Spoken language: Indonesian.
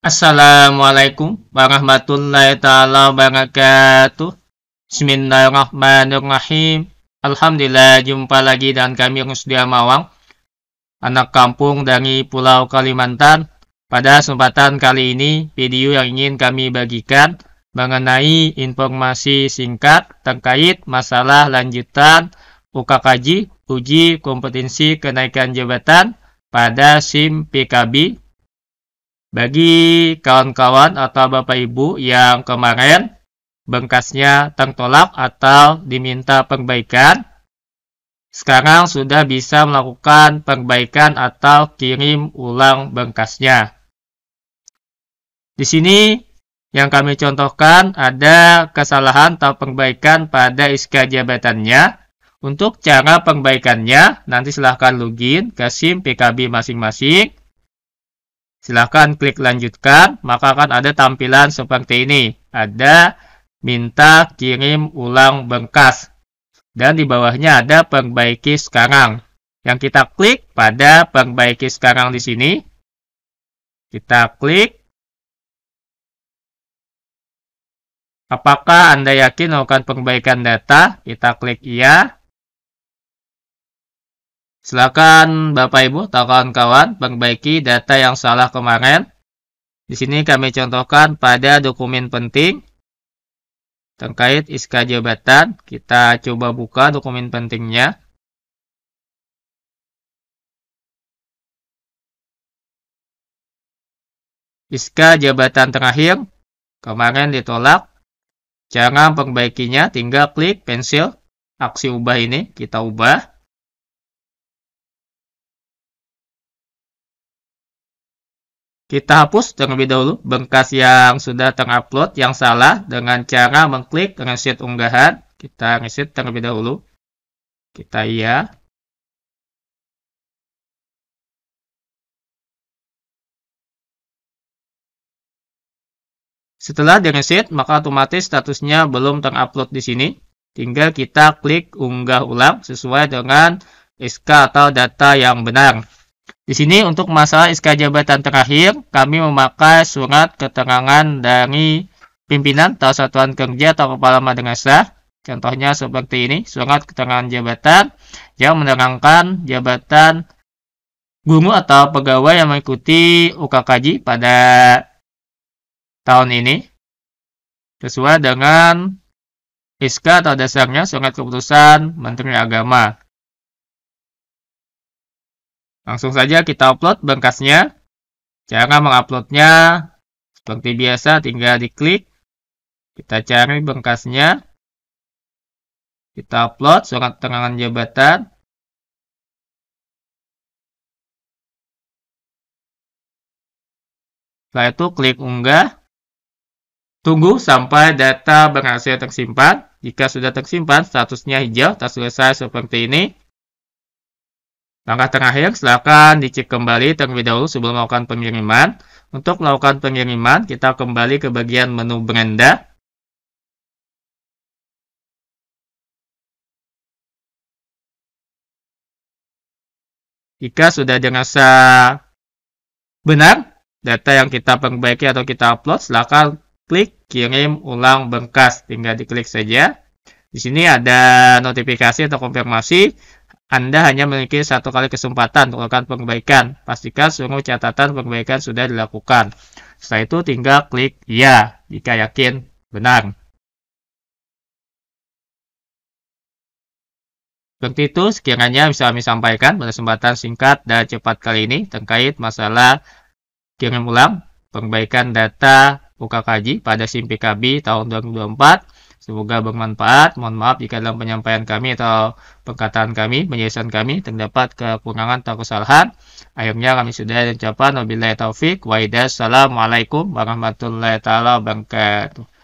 Assalamualaikum warahmatullahi taala wabarakatuh. Bismillahirrahmanirrahim. Alhamdulillah jumpa lagi dan kami Rusdia Mawang, anak kampung dari Pulau Kalimantan. Pada kesempatan kali ini, video yang ingin kami bagikan mengenai informasi singkat terkait masalah lanjutan UKKJ Uji Kompetensi Kenaikan Jabatan pada SIM PKB bagi kawan-kawan atau Bapak Ibu yang kemarin bengkasnya tertolak atau diminta perbaikan, sekarang sudah bisa melakukan perbaikan atau kirim ulang bengkasnya. Di sini yang kami contohkan ada kesalahan atau perbaikan pada SK jabatannya. Untuk cara perbaikannya, nanti silahkan login ke SIM PKB masing-masing Silahkan klik lanjutkan, maka akan ada tampilan seperti ini. Ada minta kirim ulang bengkas Dan di bawahnya ada perbaiki sekarang. Yang kita klik pada perbaiki sekarang di sini. Kita klik Apakah Anda yakin melakukan perbaikan data? Kita klik iya. Silakan Bapak Ibu atau kawan-kawan perbaiki data yang salah kemarin. Di sini kami contohkan pada dokumen penting terkait ISKA jabatan. Kita coba buka dokumen pentingnya. ISKA jabatan terakhir kemarin ditolak. Jangan perbaikinya tinggal klik pensil aksi ubah ini kita ubah. Kita hapus terlebih dahulu bengkas yang sudah terupload yang salah dengan cara mengklik reset unggahan. Kita reset terlebih dahulu. Kita iya. Setelah di reset, maka otomatis statusnya belum terupload di sini. Tinggal kita klik unggah ulang sesuai dengan SK atau data yang benar. Di sini untuk masalah SK jabatan terakhir, kami memakai surat keterangan dari pimpinan atau satuan kerja atau kepala madrasah. Contohnya seperti ini, surat keterangan jabatan yang menerangkan jabatan guru atau pegawai yang mengikuti UKKJ pada tahun ini sesuai dengan SK atau dasarnya surat keputusan Menteri Agama. Langsung saja kita upload berkasnya. Cara menguploadnya seperti biasa tinggal diklik. Kita cari berkasnya. Kita upload surat keterangan jabatan. Setelah itu klik unggah. Tunggu sampai data berhasil tersimpan. Jika sudah tersimpan, statusnya hijau, selesai seperti ini. Langkah terakhir, silakan dicek kembali terlebih dahulu sebelum melakukan pengiriman. Untuk melakukan pengiriman, kita kembali ke bagian menu beranda. Jika sudah dirasa benar, data yang kita perbaiki atau kita upload, silakan klik kirim ulang berkas. Tinggal diklik saja. Di sini ada notifikasi atau konfirmasi anda hanya memiliki satu kali kesempatan untuk melakukan perbaikan. Pastikan seluruh catatan perbaikan sudah dilakukan. Setelah itu tinggal klik ya jika yakin benar. Untuk itu, sekiranya bisa kami sampaikan pada kesempatan singkat dan cepat kali ini terkait masalah kirim ulang perbaikan data UKKJ pada SIM PKB tahun 2024 Semoga bermanfaat. Mohon maaf jika dalam penyampaian kami atau perkataan kami, penjelasan kami terdapat kekurangan atau kesalahan. Akhirnya kami sudah ucapan wabillahi taufik wa Assalamualaikum warahmatullahi taala wabarakatuh.